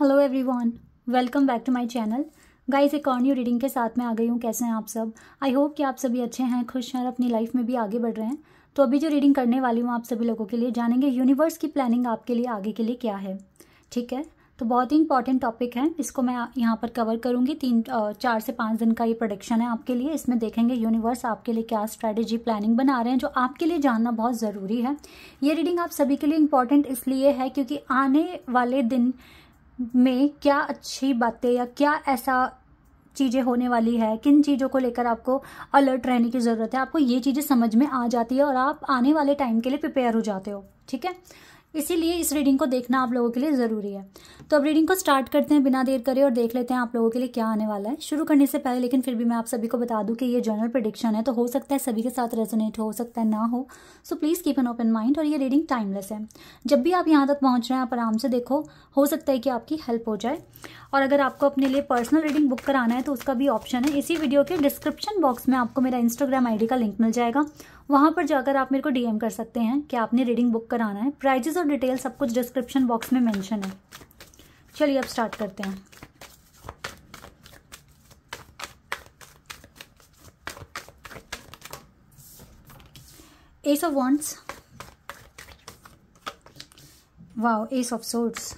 hello everyone welcome back to my channel guys एक और new reading के साथ मैं आ गई हूँ कैसे हैं आप सब आई होप कि आप सभी अच्छे हैं खुश हैं और अपनी लाइफ में भी आगे बढ़ रहे हैं तो अभी जो रीडिंग करने वाली हूँ आप सभी लोगों के लिए जानेंगे यूनिवर्स की प्लानिंग आपके लिए आगे के लिए क्या है ठीक है तो बहुत ही इंपॉर्टेंट टॉपिक है इसको मैं यहाँ पर कवर करूँगी तीन चार से पाँच दिन का ये प्रोडक्शन है आपके लिए इसमें देखेंगे यूनिवर्स आपके लिए क्या स्ट्रैटेजी प्लानिंग बना रहे हैं जो आपके लिए जानना बहुत ज़रूरी है ये रीडिंग आप सभी के लिए इंपॉर्टेंट इसलिए है क्योंकि आने वाले दिन में क्या अच्छी बातें या क्या ऐसा चीज़ें होने वाली है किन चीज़ों को लेकर आपको अलर्ट रहने की ज़रूरत है आपको ये चीज़ें समझ में आ जाती है और आप आने वाले टाइम के लिए प्रिपेयर हो जाते हो ठीक है इसीलिए इस रीडिंग को देखना आप लोगों के लिए ज़रूरी है तो अब रीडिंग को स्टार्ट करते हैं बिना देर करे और देख लेते हैं आप लोगों के लिए क्या आने वाला है शुरू करने से पहले लेकिन फिर भी मैं आप सभी को बता दूं कि ये जनरल प्रडिक्शन है तो हो सकता है सभी के साथ रेजोनेट हो सकता है ना हो so please keep an open mind और ये रीडिंग टाइमलेस है जब भी आप यहाँ तक पहुँच रहे हैं आप आराम से देखो हो सकता है कि आपकी हेल्प हो जाए और अगर आपको अपने लिए पर्सनल रीडिंग बुक कराना है तो उसका भी ऑप्शन है इसी वीडियो के डिस्क्रिप्शन बॉक्स में आपको मेरा इंस्टाग्राम आईडी का लिंक मिल जाएगा वहाँ पर जाकर आप मेरे को डीएम कर सकते हैं कि आपने रीडिंग बुक कराना है प्राइजेस और डिटेल सब कुछ डिस्क्रिप्शन बॉक्स में मैंशन है चलिए अब स्टार्ट करते हैं ace of wands wow ace of swords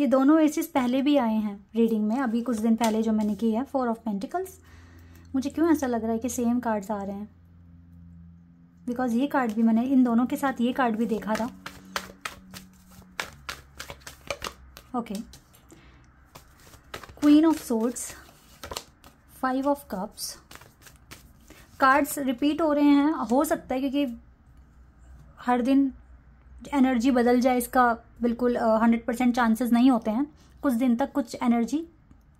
ये दोनों एसिस पहले भी आए हैं रीडिंग में अभी कुछ दिन पहले जो मैंने की है फोर ऑफ पेंटिकल्स मुझे क्यों ऐसा लग रहा है कि सेम कार्ड्स आ रहे हैं बिकॉज ये कार्ड भी मैंने इन दोनों के साथ ये कार्ड भी देखा था okay queen of swords five of cups cards repeat हो रहे हैं हो सकता है क्योंकि हर दिन एनर्जी बदल जाए इसका बिल्कुल हंड्रेड परसेंट चांसेस नहीं होते हैं कुछ दिन तक कुछ एनर्जी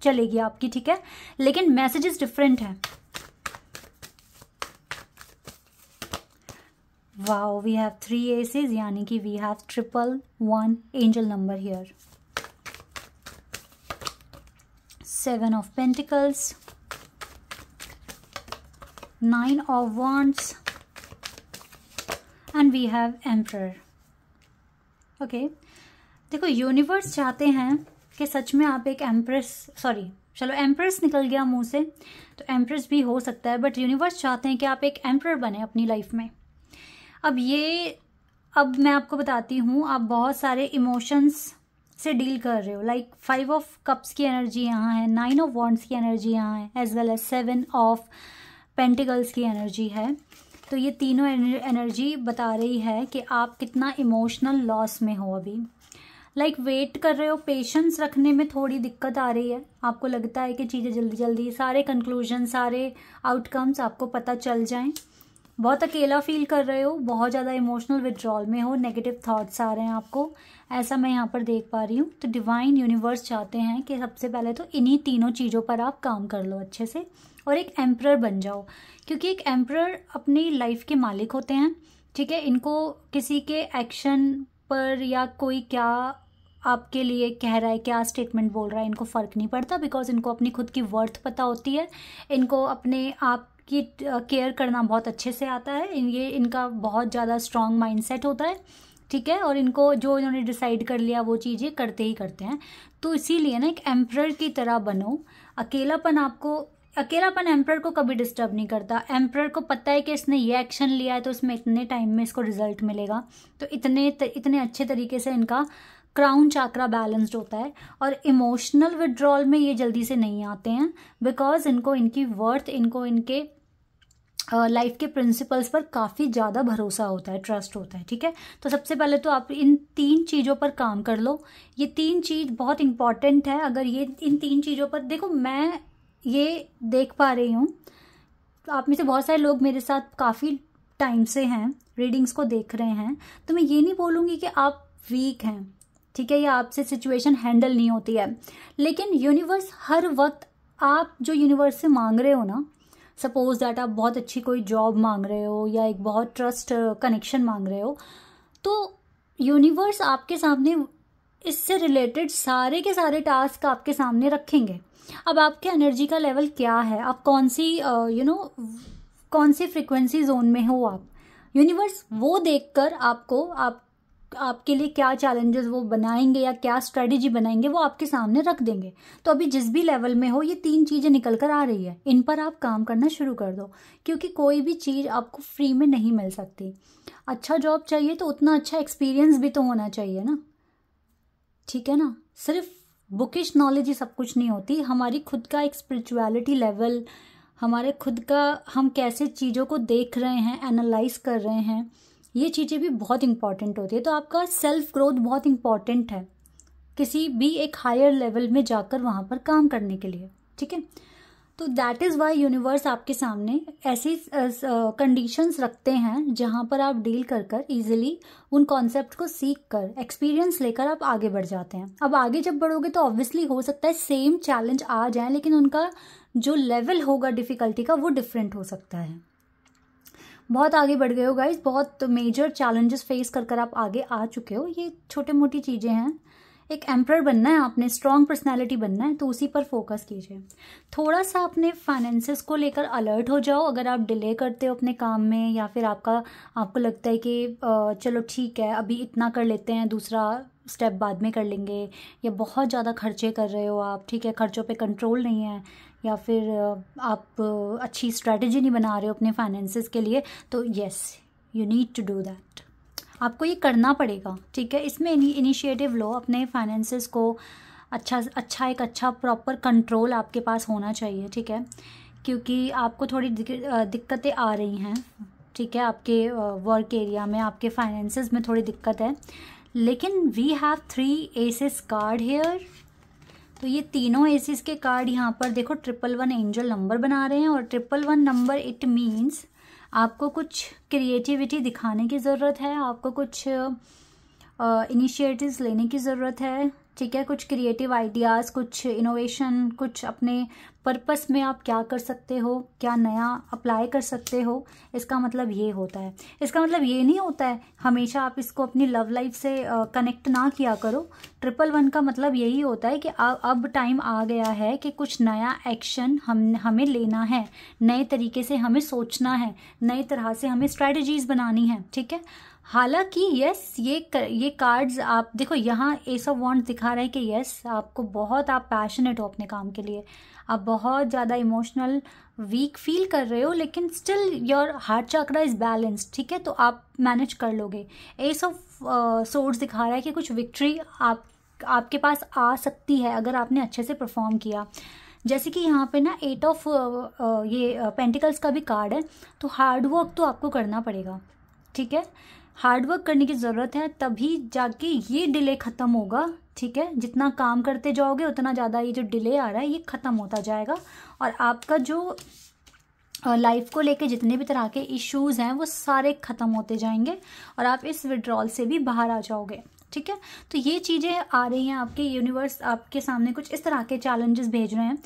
चलेगी आपकी ठीक है लेकिन मैसेजेस डिफरेंट हैं wow we have three aces यानी कि we have triple one angel number here seven of pentacles nine of wands and we have emperor okay देखो यूनिवर्स चाहते हैं कि सच में आप एक एम्प्रेस सॉरी चलो एम्प्रेस निकल गया मुंह से तो एम्प्रेस भी हो सकता है बट यूनिवर्स चाहते हैं कि आप एक एम्प्रर बने अपनी लाइफ में अब ये अब मैं आपको बताती हूँ आप बहुत सारे इमोशंस से डील कर रहे हो लाइक फाइव ऑफ कप्स की एनर्जी यहाँ है नाइन ऑफ वॉन्ट्स की एनर्जी यहाँ है as well as seven of pentacles की एनर्जी है तो ये तीनों एनर्जी बता रही है कि आप कितना इमोशनल लॉस में हो अभी लाइक like वेट कर रहे हो पेशेंस रखने में थोड़ी दिक्कत आ रही है आपको लगता है कि चीज़ें जल्दी जल्दी सारे कंक्लूजन सारे आउटकम्स आपको पता चल जाएं बहुत अकेला फील कर रहे हो बहुत ज़्यादा इमोशनल विड्रॉल में हो नेगेटिव थॉट्स आ रहे हैं आपको ऐसा मैं यहाँ पर देख पा रही हूँ तो डिवाइन यूनिवर्स चाहते हैं कि सबसे पहले तो इन्हीं तीनों चीज़ों पर आप काम कर लो अच्छे से और एक एम्प्रर बन जाओ क्योंकि एक एम्प्रर अपनी लाइफ के मालिक होते हैं ठीक है इनको किसी के एक्शन पर या कोई क्या आपके लिए कह रहा है क्या स्टेटमेंट बोल रहा है इनको फ़र्क नहीं पड़ता बिकॉज इनको अपनी खुद की वर्थ पता होती है इनको अपने आप की केयर करना बहुत अच्छे से आता है ये इनका बहुत ज़्यादा स्ट्रॉन्ग माइंडसेट होता है ठीक है और इनको जो इन्होंने डिसाइड कर लिया वो चीज़ें करते ही करते हैं तो इसीलिए ना एक एम्प्रर की तरह बनो अकेलापन आपको अकेलापन एम्प्रर को कभी डिस्टर्ब नहीं करता एम्प्रर को पता है कि इसने ये एक्शन लिया है तो इसमें इतने टाइम में इसको रिजल्ट मिलेगा तो इतने इतने अच्छे तरीके से इनका क्राउन चाक्रा बैलेंस्ड होता है और इमोशनल विड्रॉल में ये जल्दी से नहीं आते हैं बिकॉज इनको इनकी वर्थ इनको इनके लाइफ के प्रिंसिपल्स पर काफ़ी ज़्यादा भरोसा होता है ट्रस्ट होता है ठीक है तो सबसे पहले तो आप इन तीन चीज़ों पर काम कर लो ये तीन चीज़ बहुत इंपॉर्टेंट है अगर ये इन तीन चीज़ों पर देखो मैं ये देख पा रही हूँ तो आप में से बहुत सारे लोग मेरे साथ काफ़ी टाइम से हैं रीडिंग्स को देख रहे हैं तो मैं ये नहीं बोलूँगी कि आप वीक हैं ठीक है या आपसे सिचुएशन हैंडल नहीं होती है लेकिन यूनिवर्स हर वक्त आप जो यूनिवर्स से मांग रहे हो ना सपोज दैट आप बहुत अच्छी कोई जॉब मांग रहे हो या एक बहुत ट्रस्ट कनेक्शन uh, मांग रहे हो तो यूनिवर्स आपके सामने इससे रिलेटेड सारे के सारे टास्क आपके सामने रखेंगे अब आपके एनर्जी का लेवल क्या है आप कौन सी you uh, no you know, कौन सी फ्रिक्वेंसी जोन में हो आप यूनिवर्स वो देखकर आपको आप आपके लिए क्या चैलेंजेस वो बनाएंगे या क्या स्ट्रेटेजी बनाएंगे वो आपके सामने रख देंगे तो अभी जिस भी लेवल में हो ये तीन चीज़ें निकल कर आ रही है इन पर आप काम करना शुरू कर दो क्योंकि कोई भी चीज़ आपको फ्री में नहीं मिल सकती अच्छा जॉब चाहिए तो उतना अच्छा एक्सपीरियंस भी तो होना चाहिए ना ठीक है ना सिर्फ बुकिश नॉलेज ही सब कुछ नहीं होती हमारी खुद का एक स्पिरिचुअलिटी लेवल हमारे खुद का हम कैसे चीज़ों को देख रहे हैं एनालाइज कर रहे हैं ये चीज़ें भी बहुत इंपॉर्टेंट होती है तो आपका सेल्फ ग्रोथ बहुत इंपॉर्टेंट है किसी भी एक हायर लेवल में जाकर वहाँ पर काम करने के लिए ठीक है तो दैट इज़ वाई यूनिवर्स आपके सामने ऐसी कंडीशंस रखते हैं जहाँ पर आप डील कर कर ईजिली उन कॉन्सेप्ट को सीख कर एक्सपीरियंस लेकर आप आगे बढ़ जाते हैं अब आगे जब बढ़ोगे तो ऑब्वियसली हो सकता है सेम चैलेंज आ जाए लेकिन उनका जो लेवल होगा डिफ़िकल्टी का वो डिफरेंट हो सकता है बहुत आगे बढ़ गए हो गाइज बहुत मेजर चैलेंजेस फेस कर कर आप आगे आ चुके हो ये छोटे मोटी चीज़ें हैं एक एम्प्रर बनना है आपने स्ट्रॉन्ग पर्सनैलिटी बनना है तो उसी पर फोकस कीजिए थोड़ा सा अपने फाइनेंसेस को लेकर अलर्ट हो जाओ अगर आप डिले करते हो अपने काम में या फिर आपका आपको लगता है कि चलो ठीक है अभी इतना कर लेते हैं दूसरा स्टेप बाद में कर लेंगे या बहुत ज़्यादा खर्चे कर रहे हो आप ठीक है खर्चों पे कंट्रोल नहीं है या फिर आप अच्छी स्ट्रैटेजी नहीं बना रहे हो अपने फाइनेंसेस के लिए तो yes you need to do that आपको ये करना पड़ेगा ठीक है इसमें इनिशिएटिव लो अपने फाइनेंसेस को अच्छा अच्छा एक अच्छा प्रॉपर कंट्रोल आपके पास होना चाहिए ठीक है क्योंकि आपको थोड़ी दिक्कतें आ रही हैं ठीक है आपके वर्क एरिया में आपके फाइनेंसेस में थोड़ी दिक्कत है लेकिन we have three aces card here तो ये तीनों एसिस के कार्ड यहाँ पर देखो ट्रिपल वन एंजल नंबर बना रहे हैं और triple one number it means आपको कुछ क्रिएटिविटी दिखाने की ज़रूरत है आपको कुछ इनिशिएटिव्स लेने की ज़रूरत है ठीक है कुछ क्रिएटिव आइडियाज़ कुछ इनोवेशन कुछ अपने पर्पस में आप क्या कर सकते हो क्या नया अप्लाई कर सकते हो इसका मतलब ये होता है इसका मतलब ये नहीं होता है हमेशा आप इसको अपनी लव लाइफ से कनेक्ट ना किया करो ट्रिपल वन का मतलब यही होता है कि अब टाइम आ गया है कि कुछ नया एक्शन हम हमें लेना है नए तरीके से हमें सोचना है नए तरह से हमें स्ट्रैटेजीज़ बनानी है ठीक है हालांकि यस ये ये कार्ड्स आप देखो यहाँ एस ऑफ वॉन्ट दिखा रहे हैं कि यस आपको बहुत आप पैशनेट हो अपने काम के लिए आप बहुत ज़्यादा इमोशनल वीक फील कर रहे हो लेकिन still your heart chakra is balanced ठीक है तो आप मैनेज कर लोगे एस ऑफ सोर्स दिखा रहा है कि कुछ विक्ट्री आप आपके पास आ सकती है अगर आपने अच्छे से परफॉर्म किया जैसे कि यहाँ पे ना एट ऑफ uh, uh, ये पेंटिकल्स uh, का भी कार्ड है तो हार्डवर्क तो आपको करना पड़ेगा ठीक है हार्डवर्क करने की ज़रूरत है तभी जाके ये डिले ख़त्म होगा ठीक है जितना काम करते जाओगे उतना ज़्यादा ये जो डिले आ रहा है ये ख़त्म होता जाएगा और आपका जो लाइफ को लेके जितने भी तरह के इश्यूज़ हैं वो सारे ख़त्म होते जाएंगे और आप इस विड्रॉल से भी बाहर आ जाओगे ठीक है तो ये चीज़ें आ रही हैं आपके यूनिवर्स आपके सामने कुछ इस तरह के चैलेंजेस भेज रहे हैं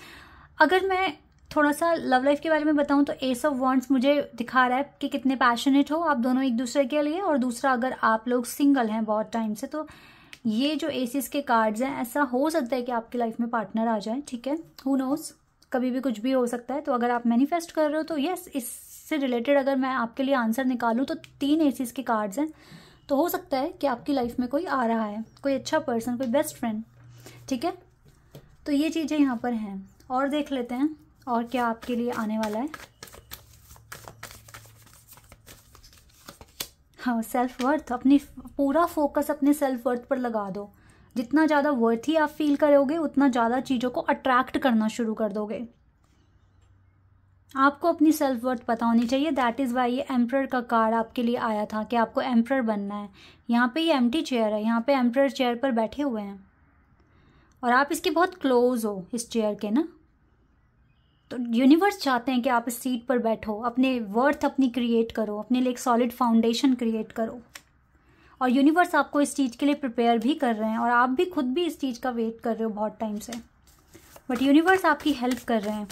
अगर मैं थोड़ा सा लव लाइफ के बारे में बताऊँ तो एस ऑफ वॉन्ट्स मुझे दिखा रहा है कि कितने पैशनेट हो आप दोनों एक दूसरे के लिए और दूसरा अगर आप लोग सिंगल हैं बहुत टाइम से तो ये जो एसिस के कार्ड्स हैं ऐसा हो सकता है कि आपकी लाइफ में पार्टनर आ जाए ठीक है हु नोस कभी भी कुछ भी हो सकता है तो अगर आप मैनिफेस्ट कर रहे हो तो यस इससे रिलेटेड अगर मैं आपके लिए आंसर निकालूँ तो तीन एसिस के कार्ड्स हैं तो हो सकता है कि आपकी लाइफ में कोई आ रहा है कोई अच्छा पर्सन कोई बेस्ट फ्रेंड ठीक है तो ये चीज़ें यहाँ पर हैं और देख लेते हैं और क्या आपके लिए आने वाला है हाँ सेल्फ वर्थ अपनी पूरा फोकस अपने सेल्फ वर्थ पर लगा दो जितना ज़्यादा वर्थ ही आप फील करोगे उतना ज़्यादा चीज़ों को अट्रैक्ट करना शुरू कर दोगे आपको अपनी सेल्फ वर्थ पता होनी चाहिए दैट इज़ वाई ये एम्प्रर का कार्ड आपके लिए आया था कि आपको एम्प्रर बनना है यहाँ पे ये एम चेयर है यहाँ पे एम्प्रर चेयर पर बैठे हुए हैं और आप इसके बहुत क्लोज हो इस चेयर के ना तो यूनिवर्स चाहते हैं कि आप इस सीट पर बैठो अपने वर्थ अपनी क्रिएट करो अपने लिए एक सॉलिड फाउंडेशन क्रिएट करो और यूनिवर्स आपको इस चीज़ के लिए प्रिपेयर भी कर रहे हैं और आप भी खुद भी इस चीज़ का वेट कर रहे हो बहुत टाइम से बट यूनिवर्स आपकी हेल्प कर रहे हैं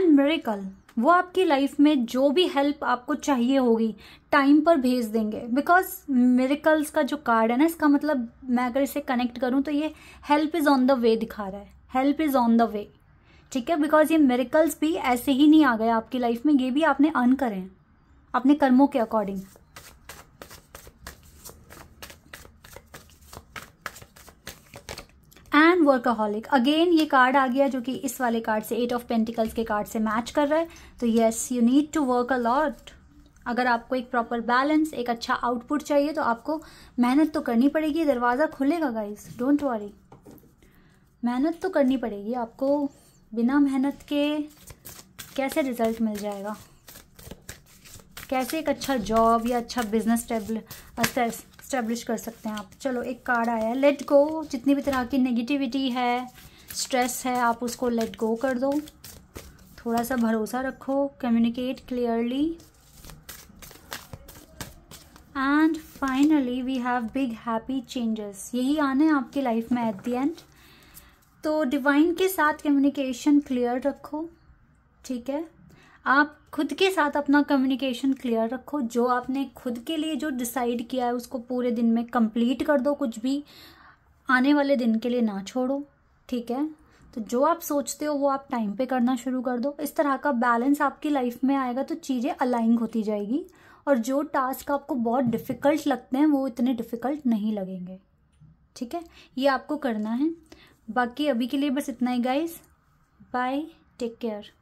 एंड मेरिकल वो आपकी लाइफ में जो भी हेल्प आपको चाहिए होगी टाइम पर भेज देंगे बिकॉज मेरिकल्स का जो कार्ड है ना इसका मतलब मैं अगर इसे कनेक्ट करूँ तो ये help is on the way दिखा रहा है help is on the way ठीक है बिकॉज ये मेरिकल्स भी ऐसे ही नहीं आ गए आपकी लाइफ में ये भी आपने अर्न करे हैं अपने कर्मों के अकॉर्डिंग एंड वर्काहॉलिक अगेन ये कार्ड आ गया जो कि इस वाले कार्ड से एट ऑफ पेंटिकल्स के कार्ड से मैच कर रहा है तो yes you need to work a lot अगर आपको एक प्रॉपर बैलेंस एक अच्छा आउटपुट चाहिए तो आपको मेहनत तो करनी पड़ेगी दरवाज़ा खुलेगा गाइज डोंट वरी मेहनत तो करनी पड़ेगी आपको बिना मेहनत के कैसे रिज़ल्ट मिल जाएगा कैसे एक अच्छा जॉब या अच्छा बिजनेस स्टेब्लिश अच्छा कर सकते हैं आप चलो एक कार्ड आया है लेट गो जितनी भी तरह की नेगेटिविटी है स्ट्रेस है आप उसको लेट गो कर दो थोड़ा सा भरोसा रखो communicate clearly and finally we have big happy changes यही आने आपकी लाइफ में एट द एंड तो डिवाइन के साथ कम्युनिकेशन क्लियर रखो ठीक है आप खुद के साथ अपना कम्युनिकेशन क्लियर रखो जो आपने खुद के लिए जो डिसाइड किया है उसको पूरे दिन में कंप्लीट कर दो कुछ भी आने वाले दिन के लिए ना छोड़ो ठीक है तो जो आप सोचते हो वो आप टाइम पे करना शुरू कर दो इस तरह का बैलेंस आपकी लाइफ में आएगा तो चीज़ें अलाइंग होती जाएगी और जो टास्क आपको बहुत डिफ़िकल्ट लगते हैं वो इतने डिफ़िकल्ट नहीं लगेंगे ठीक है ये आपको करना है बाकी अभी के लिए बस इतना ही गाइस बाय टेक केयर